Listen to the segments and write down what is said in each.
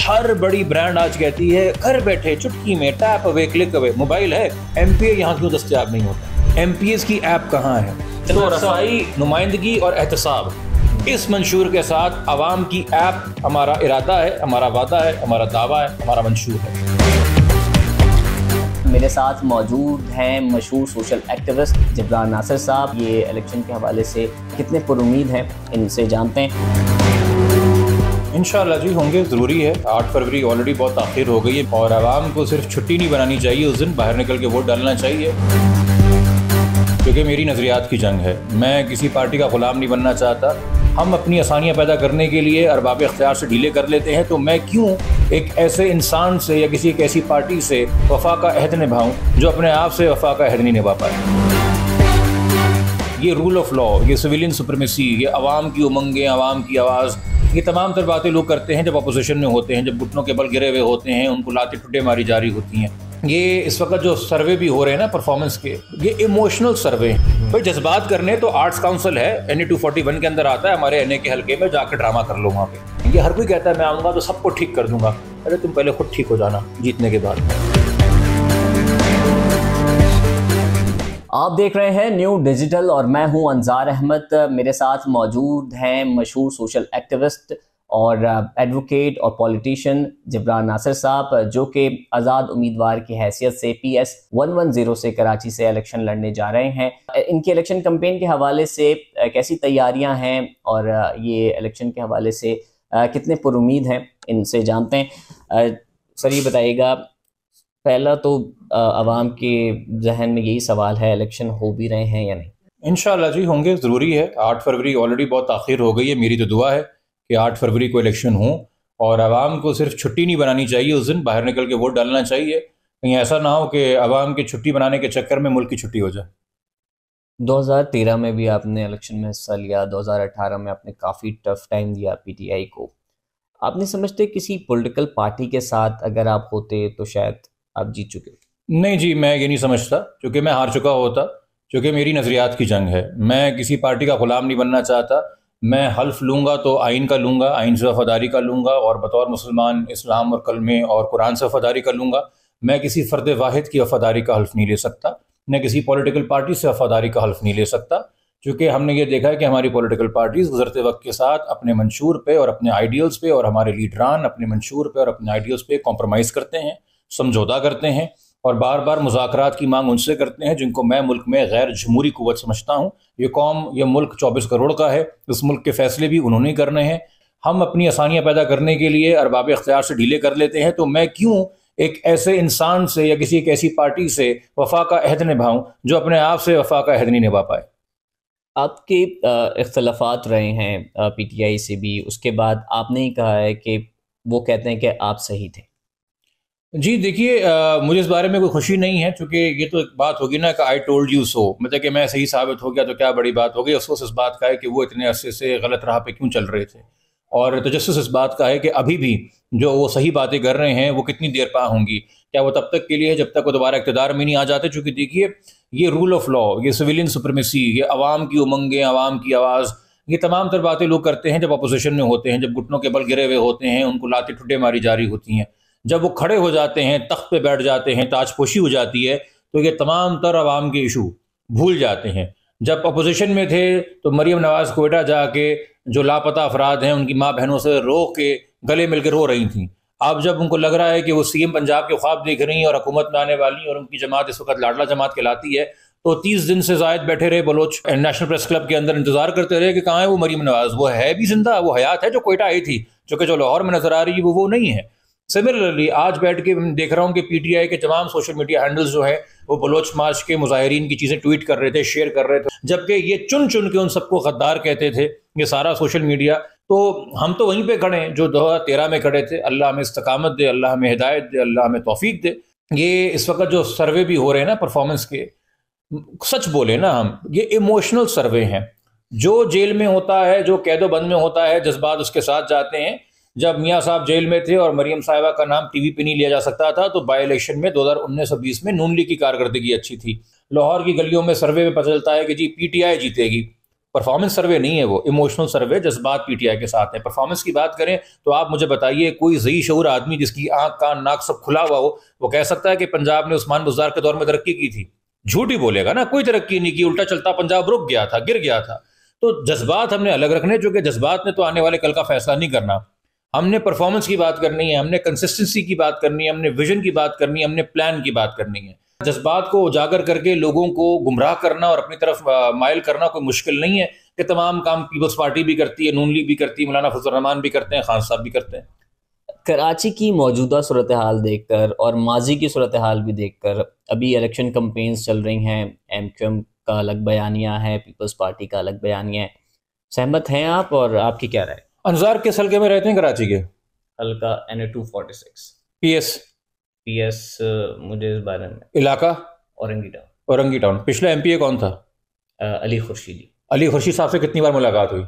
हर बड़ी ब्रांड आज कहती है घर बैठे चुटकी में tap away click away mobile है एम पी यहाँ क्यों दस्तियाब नहीं होता एम पी एस की ऐप कहाँ है तो, तो रसाई नुमाइंदगी और एहतसाब इस मंशूर के साथ आवाम की ऐप हमारा इरादा है हमारा वादा है हमारा दावा है हमारा मंशूर है मेरे साथ मौजूद हैं मशहूर सोशल एक्टिविस्ट जबरान नासिर साहब ये इलेक्शन के हवाले से कितने पुरुद हैं इनसे जानते हैं इन जी होंगे ज़रूरी है आठ फरवरी ऑलरेडी बहुत आखिर हो गई है और आवाम को सिर्फ छुट्टी नहीं बनानी चाहिए उस दिन बाहर निकल के वोट डालना चाहिए क्योंकि मेरी नज़रियात की जंग है मैं किसी पार्टी का ग़ुलाम नहीं बनना चाहता हम अपनी आसानियाँ पैदा करने के लिए अरबाब अख्तियार से ढीले कर लेते हैं तो मैं क्यों एक ऐसे इंसान से या किसी एक ऐसी पार्टी से वफा का अहद निभाऊँ जो अपने आप से वफा का अहद नहीं निभा पाए ये रूल ऑफ लॉ ये सिविलियन सुप्रमेसी ये आवाम की उमंगें आवाम की आवाज़ ये तमाम तर बातें लोग करते हैं जब अपोजिशन में होते हैं जब घुटनों के बल गिरे हुए होते हैं उनको लाते टुटे मारी जा रही होती हैं ये इस वक्त जो सर्वे भी हो रहे हैं ना परफॉर्मेंस के ये इमोशनल सर्वे हैं भाई जज्बात करने तो आर्ट्स काउंसिल है N A two forty one के अंदर आता है हमारे एन ए के हल्के में जाकर ड्रामा कर लो वहाँ पे ये हर कोई कहता है मैं आऊँगा तो सबको ठीक कर दूंगा अरे तुम पहले खुद ठीक हो जाना जीतने के बाद आप देख रहे हैं न्यू डिजिटल और मैं हूं अनजार अहमद मेरे साथ मौजूद हैं मशहूर सोशल एक्टिविस्ट और एडवोकेट और पॉलिटिशियन जबरान नासिर साहब जो कि आज़ाद उम्मीदवार की हैसियत से P S one one zero से कराची से इलेक्शन लड़ने जा रहे हैं इनके इलेक्शन कम्पेन के हवाले से कैसी तैयारियां हैं और ये इलेक्शन के हवाले से कितने पुरुद हैं इनसे जानते हैं सर ये बताइएगा पहला तो आवाम के जहन में यही सवाल है इलेक्शन हो भी रहे हैं या नहीं इन जी होंगे ज़रूरी है आठ फरवरी ऑलरेडी बहुत आखिर हो गई है मेरी तो दुआ है कि आठ फरवरी को इलेक्शन हो और आवाम को सिर्फ छुट्टी नहीं बनानी चाहिए उस दिन बाहर निकल के वोट डालना चाहिए कहीं ऐसा ना हो कि आवाम की छुट्टी बनाने के चक्कर में मुल्क की छुट्टी हो जाए 2013 में भी आपने इलेक्शन में हिस्सा लिया 2018 में आपने काफ़ी टफ टाइम दिया पीटीआई को आप नहीं समझते किसी पॉलिटिकल पार्टी के साथ अगर आप होते तो शायद आप जीत चुके नहीं जी मैं ये नहीं समझता क्योंकि मैं हार चुका होता क्योंकि मेरी नज़रियात की जंग है मैं किसी पार्टी का गुलाम नहीं बनना चाहता मैं हल्फ लूँगा तो आइन का लूँगा आइन से वफादारी का लूँगा और बतौर मुसलमान इस्लाम और कलमे और कुरान से वफादारी का लूंगा मैं किसी फ़र्द वाहिद की वफादारी का हल्फ नहीं ले सकता मैं किसी पॉलिटिकल पार्टी से वफादारी का हल्फ नहीं ले सकता क्योंकि हमने ये देखा है कि हमारी पॉलिटिकल पार्टीज़ गुजरते वक्त के साथ अपने मंशूर पे और अपने आइडियल्स पे और हमारे लीडरान अपने मंशूर पे और अपने आइडियल्स पे कॉम्प्रोमाइज़ करते हैं समझौता करते हैं और बार बार मुजाकर की मांग उनसे करते हैं जिनको मैं मुल्क में गैर जमहूरी कुत समझता हूँ ये कौम यह मुल्क चौबीस करोड़ का है इस मुल्क के फैसले भी उन्होंने करने हैं हम अपनी आसानियाँ पैदा करने के लिए अरबाब अख्तियार से डीले कर लेते हैं तो मैं क्यों एक ऐसे इंसान से या किसी एक ऐसी पार्टी से वफा का अहद निभाऊँ जो अपने आप से वफा का अहद नहीं निभा पाए आपके इख्तलाफात रहे हैं पी टी आई से भी उसके बाद आपने ही कहा है कि वो कहते हैं कि आप सही थे जी देखिए मुझे इस बारे में कोई खुशी नहीं है क्योंकि ये तो एक बात होगी ना कि आई टोल्ड यू सो मतलब कि मैं सही साबित हो गया तो क्या बड़ी बात हो गई अफसोस इस बात का है कि वो इतने अरसे से गलत राह पे क्यों चल रहे थे और तजस्स तो इस बात का है कि अभी भी जो वो सही बातें कर रहे हैं वो कितनी देर पा होंगी क्या वो तब तक के लिए है जब तक वो दोबारा इकतदार में नहीं आ जाते चूँकि देखिए ये रूल ऑफ लॉ ये सिविलियन सुप्रमेसी ये आवाम की उमंगें आवाम की आवाज़ ये तमाम तर बातें लोग करते हैं जब अपोजिशन में होते हैं जब घुटनों के बल गिरे हुए होते हैं उनको लाते ठुडे मारी जा रही होती हैं जब वो खड़े हो जाते हैं तख्त पे बैठ जाते हैं ताजपोशी हो जाती है तो ये तमाम तर आवाम के इशू भूल जाते हैं जब अपोजिशन में थे तो मरीम नवाज़ कोयटा जाके जो लापता अफराद हैं उनकी माँ बहनों से रो के गले मिलकर रो रही थी अब जब उनको लग रहा है कि वो सीएम पंजाब के ख्वाब देख रही हैं और हुकूमत में आने वाली और उनकी जमात इस वक्त लाडला जमात कहलाती है तो तीस दिन से जायद बैठे रहे बलोच नेशनल प्रेस क्लब के अंदर इंतजार करते रहे कि कहाँ है वो मरीम नवाज वो है भी जिंदा वो हयात है जो कोयटा आई थी जो कि जो लाहौर में नजर आ रही है वो वो नहीं है सिमिलरली आज बैठ के देख रहा हूँ कि पीटीआई के तमाम सोशल मीडिया हैंडल्स जो है वो बलोच मार्च के मुजाहरीन की चीज़ें ट्वीट कर रहे थे शेयर कर रहे थे जबकि ये चुन चुन के उन सबको गद्दार कहते थे ये सारा सोशल मीडिया तो हम तो वहीं पे खड़े हैं जो दो तेरह में खड़े थे अल्लाह हमें इस्तकामत दे अल्लाह हमें हिदायत दे अल्लाह हमें तोफीक दे ये इस वक्त जो सर्वे भी हो रहे हैं ना परफॉर्मेंस के सच बोले ना हम ये इमोशनल सर्वे हैं जो जेल में होता है जो कैदोबंद में होता है जज्बात उसके साथ जाते हैं जब मियाँ साहब जेल में थे और मरियम साहिबा का नाम टीवी पे नहीं लिया जा सकता था तो बाई इलेक्शन में 2019 सौ बीस में नून लीग की कारकर्दगी अच्छी थी लाहौर की गलियों में सर्वे में पता चलता है कि जी पीटीआई जीतेगी परफॉर्मेंस सर्वे नहीं है वो इमोशनल सर्वे जज्बात पीटीआई के साथ है परफॉर्मेंस की बात करें तो आप मुझे बताइए कोई जई शूर आदमी जिसकी आँख कान नाक सब खुला हुआ हो वो कह सकता है कि पंजाब ने उस्मान बुजार के दौर में तरक्की की थी झूठ ही बोलेगा ना कोई तरक्की नहीं की उल्टा चलता पंजाब रुक गया था गिर गया था तो जज्बात हमने अलग रखने जो कि जज्बात ने तो आने वाले कल का फैसला नहीं करना हमने परफॉर्मेंस की बात करनी है हमने कंसिस्टेंसी की बात करनी है हमने विजन की बात करनी है हमने प्लान की बात करनी है जज्बात को उजागर करके लोगों को गुमराह करना और अपनी तरफ मायल करना कोई मुश्किल नहीं है कि तमाम काम पीपल्स पार्टी भी करती है नून लीग भी करती है मौलाना फजलरहमान भी करते हैं खान साहब भी करते हैं कराची की मौजूदा सूरत हाल देख कर और माजी की सूरत हाल भी देख कर अभी इलेक्शन कम्पेन्स चल रही हैं एम क्यू एम का अलग बयानियाँ हैं पीपल्स पार्टी का अलग बयानियाँ हैं सहमत हैं आप और आपकी क्या राय अनजार किस हल्के में रहते हैं कराची के हल्का N A two forty six P S P S मुझे इस बारे में इलाका औरंगी टाउन औरंगी टाउन पिछला एम पी ए कौन था आ, अली खुर्शीदी अली खुर्शीद साहब से कितनी बार मुलाकात हुई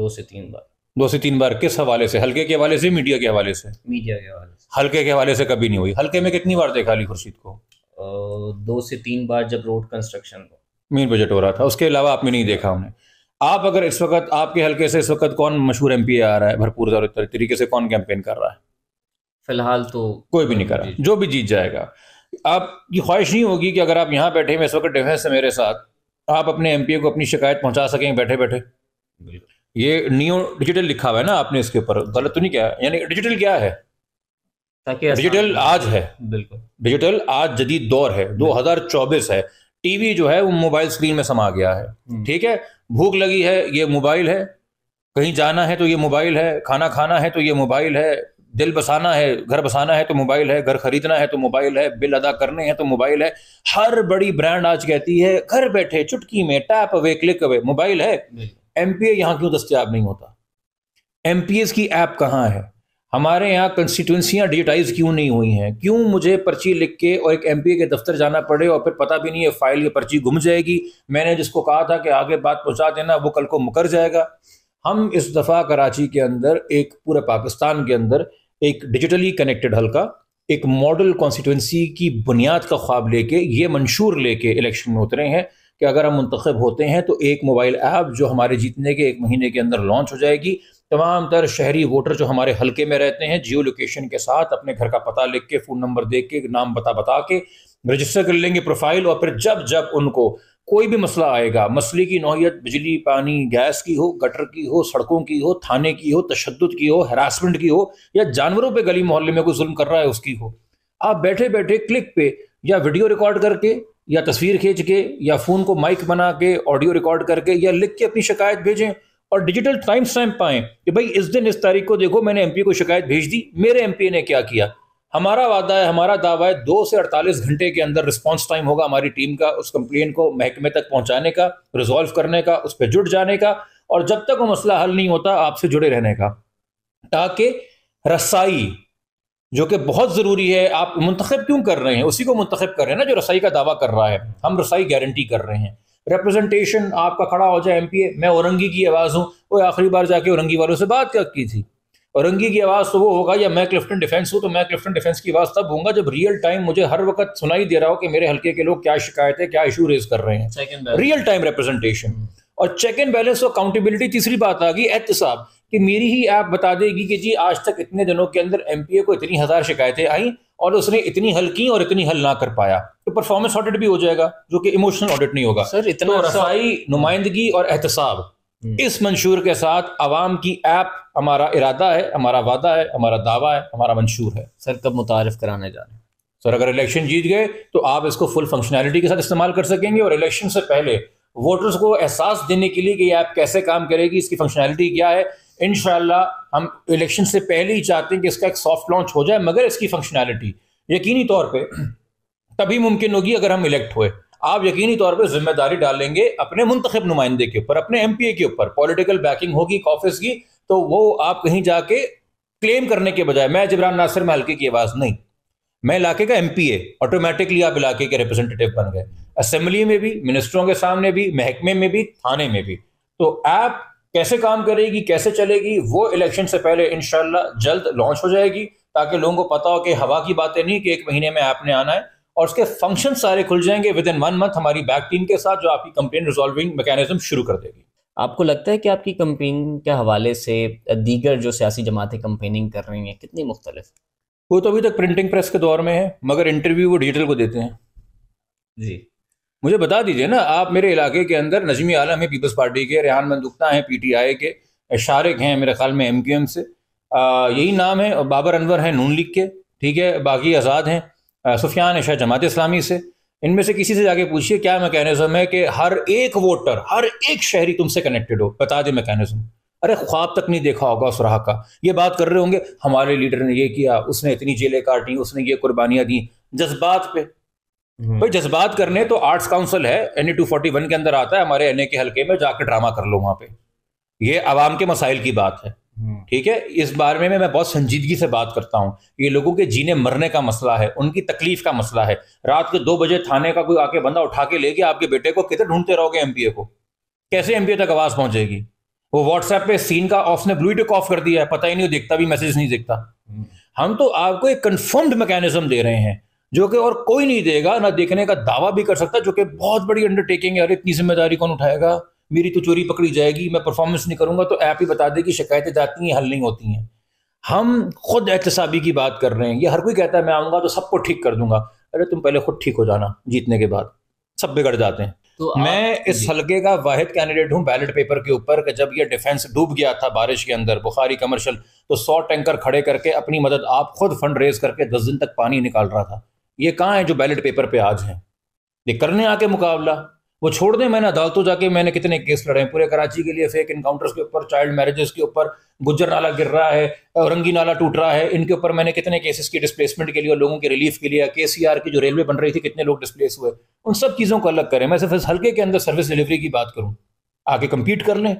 दो से तीन बार दो से तीन बार किस हवाले से हल्के के हवाले से मीडिया के हवाले से मीडिया के हवाले से हल्के के हवाले से कभी नहीं हुई हल्के में कितनी बार देखा अली खुर्शीद को दो से तीन बार जब रोड कंस्ट्रक्शन मेन बजट हो रहा था उसके अलावा आपने नहीं देखा उन्हें आप अगर इस वक्त आपके हल्के से इस वक्त कौन मशहूर एम आ रहा है भरपूर तरीके से कौन कैंपेन कर रहा है फिलहाल तो कोई भी नहीं कर रहा जो भी जीत जाएगा आपकी ख्वाहिश नहीं होगी कि अगर आप यहाँ बैठे मैं इस वक्त डिफेंस है मेरे साथ आप अपने एम को अपनी शिकायत पहुँचा सकें बैठे बैठे ये नियो डिजिटल लिखा हुआ है ना आपने इसके ऊपर गलत तो नहीं क्या यानी डिजिटल क्या है डिजिटल आज है बिल्कुल डिजिटल आज जदीद दौर है 2024 है टीवी जो है वो मोबाइल स्क्रीन में समा गया है हम्म। ठीक है भूख लगी है ये मोबाइल है कहीं जाना है तो ये मोबाइल है खाना खाना है तो ये मोबाइल है दिल बसाना है घर बसाना है तो मोबाइल है घर खरीदना है तो मोबाइल है बिल अदा करने हैं तो मोबाइल है हर बड़ी ब्रांड आज कहती है घर बैठे चुटकी में tap away click away mobile है एम पी ए यहाँ क्यों दस्तियाब नहीं होता एम पी एस की ऐप कहाँ है हमारे यहाँ कंस्टिट्यूंसियाँ डिजिटाइज क्यों नहीं हुई हैं क्यों मुझे पर्ची लिख के और एक एम के दफ्तर जाना पड़े और फिर पता भी नहीं है फाइल या पर्ची घुम जाएगी मैंने जिसको कहा था कि आगे बात पहुँचा देना वो कल को मुकर जाएगा हम इस दफ़ा कराची के अंदर एक पूरे पाकिस्तान के अंदर एक डिजिटली कनेक्टेड हल्का एक मॉडल कॉन्स्टिट्यूंसी की बुनियाद का ख्वाब लेके ये मंशूर लेके इलेक्शन में उतरे हैं कि अगर हम मंतखब होते हैं तो एक मोबाइल ऐप जो हमारे जीतने के एक महीने के अंदर लॉन्च हो जाएगी तमाम तर शहरी वोटर जो हमारे हल्के में रहते हैं जियो लोकेशन के साथ अपने घर का पता लिख के फ़ोन नंबर देख के नाम बता बता के रजिस्टर कर लेंगे प्रोफाइल और फिर जब जब उनको कोई भी मसला आएगा मसले की नौीयत बिजली पानी गैस की हो गटर की हो सड़कों की हो थाने की हो तशद की हो हरासमेंट की हो या जानवरों पे गली मोहल्ले में कोई जुल्म कर रहा है उसकी हो आप बैठे बैठे क्लिक पे या वीडियो रिकॉर्ड करके या तस्वीर खींच के या फ़ोन को माइक बना के ऑडियो रिकॉर्ड करके या लिख के अपनी शिकायत भेजें और डिजिटल टाइम स्टैम्प पाएं कि भाई इस दिन इस तारीख को देखो मैंने एमपी को शिकायत भेज दी मेरे एमपी ने क्या किया हमारा वादा है हमारा दावा है दो से अड़तालीस घंटे के अंदर रिस्पॉन्स टाइम होगा हमारी टीम का उस कंप्लेन को महकमे तक पहुंचाने का रिजॉल्व करने का उस पर जुट जाने का और जब तक वो मसला हल नहीं होता आपसे जुड़े रहने का ताकि रसाई जो कि बहुत ज़रूरी है आप मंतखब क्यों कर रहे हैं उसी को मंतखब कर रहे हैं ना जो रसाई का दावा कर रहा है हम रसाई गारंटी कर रहे हैं रिप्रेजेंटेशन आपका खड़ा हो जाए एम पी ए मैं औरंगी की आवाज़ हूँ वो आखिरी बार जाके औरंगी वालों से बात क्या की थी औरंगी की आवाज़ तो वो होगा या मैं क्लिफ्टन डिफेंस हूँ तो मैं क्लिफ्टन डिफेंस की आवाज़ तब होगा जब रियल टाइम मुझे हर वक्त सुनाई दे रहा हो कि मेरे हल्के के लोग क्या शिकायत है क्या इशू रेज कर रहे हैं रियल टाइम रिप्रेजेंटेशन और चेक एंड बैलेंस और अकाउंटेबिलिटी तीसरी बात आ गई एहतसाब कि मेरी ही ऐप बता देगी कि जी आज तक इतने दिनों के अंदर एम को इतनी हज़ार शिकायतें आई और उसने इतनी हल की और इतनी हल ना कर पाया तो परफॉर्मेंस ऑडिट भी हो जाएगा जो कि इमोशनल ऑडिट नहीं होगा सर इतना तो रसाई नुमाइंदगी और एहतसाब हम्म। इस मंशूर के साथ आवाम की ऐप हमारा इरादा है हमारा वादा है हमारा दावा है हमारा मंशूर है सर कब मुतारफ कराने जा रहे हैं सर अगर इलेक्शन जीत गए तो आप इसको फुल फंक्शनैलिटी के साथ इस्तेमाल कर सकेंगे और इलेक्शन से पहले वोटर्स को एहसास देने के लिए कि ये ऐप कैसे काम करेगी इसकी फंक्शनैलिटी क्या है इन हम इलेक्शन से पहले ही चाहते हैं कि इसका एक सॉफ्ट लॉन्च हो जाए मगर इसकी फंक्शनैलिटी यकीनी तौर पर तभी मुमकिन होगी अगर हम इलेक्ट हुए आप यकीनी तौर पर जिम्मेदारी डालेंगे अपने मुंतब नुमाइंदे के ऊपर अपने एम पी ए के ऊपर पॉलिटिकल बैकिंग होगी ऑफिस की तो वो आप कहीं जाके क्लेम करने के बजाय मैं जबरान नासिर में हल्के की आवाज़ नहीं मैं इलाके का एम पी ऑटोमेटिकली आप इलाके के रिप्रेजेंटेटिव बन गए असम्बली में भी मिनिस्टरों के सामने भी महकमे में भी थाने में भी तो आप कैसे काम करेगी कैसे चलेगी वो इलेक्शन से पहले इन जल्द लॉन्च हो जाएगी ताकि लोगों को पता हो कि हवा की बातें नहीं कि एक महीने में आपने आना है और उसके फंक्शन सारे खुल जाएंगे विद इन वन मंथ हमारी बैक टीम के साथ जो आपकी कंप्लेन रिजॉल्विंग मैकेनिज्म शुरू कर देगी आपको लगता है कि आपकी कंपेन के हवाले से दीगर जो सियासी जमातें कंपेनिंग कर रही हैं कितनी मुख्तलिफ वो तो अभी तक प्रिंटिंग प्रेस के दौर में है मगर इंटरव्यू वो डिजिटल को देते हैं जी मुझे बता दीजिए ना आप मेरे इलाके के अंदर नजमी आलम है पीपल्स पार्टी के रेहान मंदुकता हैं आई के शारिक हैं मेरे ख्याल में एम से आ, यही नाम है और बाबर अनवर हैं नून लीग के ठीक है बाकी आज़ाद हैं सुफियान शाह जमात इस्लामी से इनमें से किसी से जाके पूछिए क्या मैकेनिज्म है कि हर एक वोटर हर एक शहरी तुमसे कनेक्टेड हो बता दे मैकेनिज्म अरे ख्वाब तक नहीं देखा होगा उस राह का ये बात कर रहे होंगे हमारे लीडर ने ये किया उसने इतनी जेलें काटी उसने ये कुर्बानियाँ दी जज्बात पे हम्म। भाई जज्बात करने तो आर्ट्स काउंसिल है एन टू फोर्टी वन के अंदर आता है हमारे एन के हल्के में जाकर ड्रामा कर लो वहां पे ये आवाम के मसाइल की बात है हम्म। ठीक है इस बारे में मैं बहुत संजीदगी से बात करता हूँ ये लोगों के जीने मरने का मसला है उनकी तकलीफ का मसला है रात के दो बजे थाने का कोई आके बंदा उठा के ले गया आपके बेटे को किधर ढूंढते रहोगे एमपीए को कैसे एमपीए तक आवाज पहुंचेगी वो व्हाट्सएप पे सीन का ऑफ ने ब्लू टिक ऑफ कर दिया है पता ही नहीं देखता भी मैसेज नहीं देखता हम्म। हम तो आपको एक कन्फर्म्ड मैकेनिज्म दे रहे हैं जो कि और कोई नहीं देगा ना देखने का दावा भी कर सकता जो कि बहुत बड़ी अंडरटेकिंग है अरे इतनी जिम्मेदारी कौन उठाएगा मेरी तो चोरी पकड़ी जाएगी मैं परफॉर्मेंस नहीं करूंगा तो ऐप ही बता देगी शिकायतें जाती हैं हल नहीं होती हैं हम खुद एहतसाबी की बात कर रहे हैं ये हर कोई कहता है मैं आऊंगा तो सबको ठीक कर दूंगा अरे तुम पहले खुद ठीक हो जाना जीतने के बाद सब बिगड़ जाते हैं तो मैं इस हलके का वाहिद कैंडिडेट हूं बैलेट पेपर के ऊपर कि जब ये डिफेंस डूब गया था बारिश के अंदर बुखारी कमर्शियल तो सौ टैंकर खड़े करके अपनी मदद आप खुद फंड रेज करके दस दिन तक पानी निकाल रहा था ये कहाँ हैं जो बैलेट पेपर पे आज हैं ये करने आके मुकाबला वो छोड़ दें मैंने अदालतों जाके मैंने कितने केस लड़े हैं पूरे कराची के लिए फेक इनकाउंटर्स के ऊपर चाइल्ड मैरिजेस के ऊपर गुज्जर नाला गिर रहा है औरंगी नाला टूट रहा है इनके ऊपर मैंने कितने केसेस की डिस्प्लेसमेंट के लिए और लोगों के रिलीफ के लिए के सी आर की जो रेलवे बन रही थी कितने लोग डिस्प्लेस हुए उन सब चीज़ों को अलग करें मैं सिर्फ इस हल्के के अंदर सर्विस डिलीवरी की बात करूँ आगे कम्पीट कर लें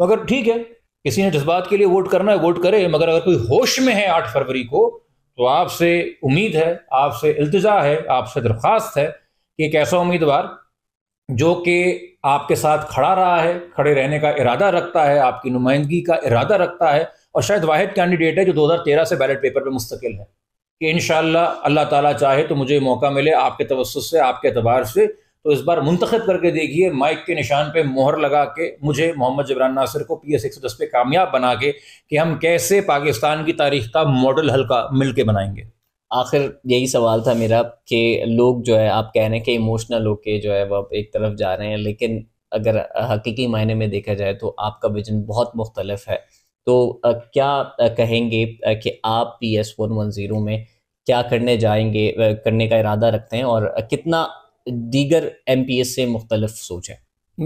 मगर ठीक है किसी ने जज्बात के लिए वोट करना है वोट करे मगर अगर कोई होश में है आठ फरवरी को तो आपसे उम्मीद है आपसे अल्तजा है आपसे दरख्वास्त है कि एक ऐसा उम्मीदवार जो कि आपके साथ खड़ा रहा है खड़े रहने का इरादा रखता है आपकी नुमाइंदगी का इरादा रखता है और शायद वाहिद कैंडिडेट है जो 2013 से बैलेट पेपर पे मुस्तकिल है कि इन अल्लाह ताला चाहे तो मुझे मौका मिले आपके तवसत से आपके अतबार से तो इस बार मुंतखब करके देखिए माइक के निशान पे मोहर लगा के मुझे मोहम्मद जबरान नासिर को पी एस एक सौ दस पे कामयाब बना के कि हम कैसे पाकिस्तान की तारीख का मॉडल हल्का मिल के बनाएंगे आखिर यही सवाल था मेरा कि लोग जो है आप कह रहे हैं कि इमोशनल होके जो है वह एक तरफ जा रहे हैं लेकिन अगर हकीकी मायने में देखा जाए तो आपका विजन बहुत मुख्तलफ है तो क्या कहेंगे कि आप P S one one zero में क्या करने जाएंगे करने का इरादा रखते हैं और कितना दीगर एम से मुख्तलिफ सोच है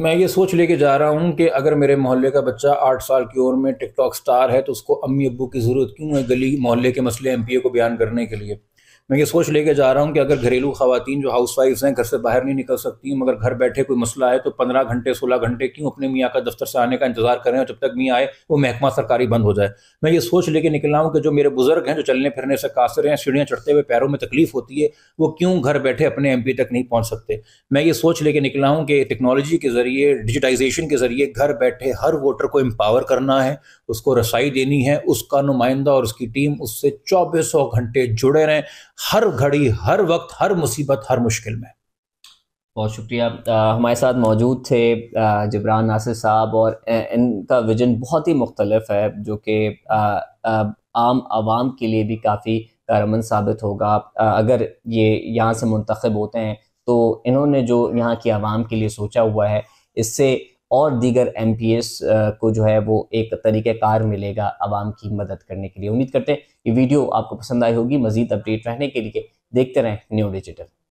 मैं ये सोच लेके जा रहा हूँ कि अगर मेरे मोहल्ले का बच्चा आठ साल की उम्र में टिकटॉक स्टार है तो उसको अम्मी अबू की ज़रूरत क्यों है गली मोहल्ले के मसले एम को बयान करने के लिए मैं ये सोच लेके जा रहा हूँ कि अगर घरेलू खातन जो हाउस वाइफ हैं घर से बाहर नहीं निकल सकती मगर घर बैठे कोई मसला है तो पंद्रह घंटे सोलह घंटे क्यों अपने मियाँ का दफ्तर से आने का इंतजार करें और जब तक मियाँ आए वो महकमा सरकारी बंद हो जाए मैं ये सोच लेके निकला हूँ कि जो मेरे बुजुर्ग हैं जो चलने फिरने से कासर हैं सीढ़ियाँ चढ़ते हुए पैरों में तकलीफ होती है वो क्यों घर बैठे अपने एम तक नहीं पहुँच सकते मैं ये सोच लेके निकला हूँ कि टेक्नोलॉजी के जरिए डिजिटाइजेशन के जरिए घर बैठे हर वोटर को एम्पावर करना है उसको रसाई देनी है उसका नुमाइंदा और उसकी टीम उससे चौबीसों घंटे जुड़े रहें हर घड़ी हर वक्त हर मुसीबत हर मुश्किल में बहुत शुक्रिया आ, हमारे साथ मौजूद थे जबरान नासिर साहब और इनका विजन बहुत ही मुख्तलफ है जो कि आम आवाम के लिए भी काफ़ी कारमन साबित होगा अगर ये यहाँ से मुंतखब होते हैं तो इन्होंने जो यहाँ की आवाम के लिए सोचा हुआ है इससे और दीगर एम को जो है वो एक तरीक़ार मिलेगा आवाम की मदद करने के लिए उम्मीद करते हैं ये वीडियो आपको पसंद आई होगी मजीद अपडेट रहने के लिए देखते रहें न्यू डिजिटल